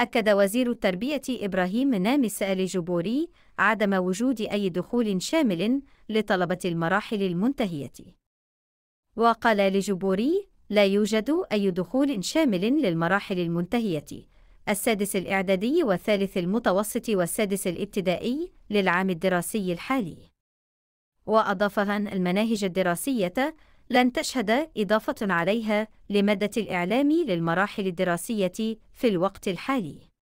أكد وزير التربية إبراهيم نامس جبوري عدم وجود أي دخول شامل لطلبة المراحل المنتهية. وقال لجبوري لا يوجد أي دخول شامل للمراحل المنتهية السادس الإعدادي والثالث المتوسط والسادس الابتدائي للعام الدراسي الحالي. وأضاف أن المناهج الدراسية لن تشهد إضافة عليها لمادة الإعلام للمراحل الدراسية في الوقت الحالي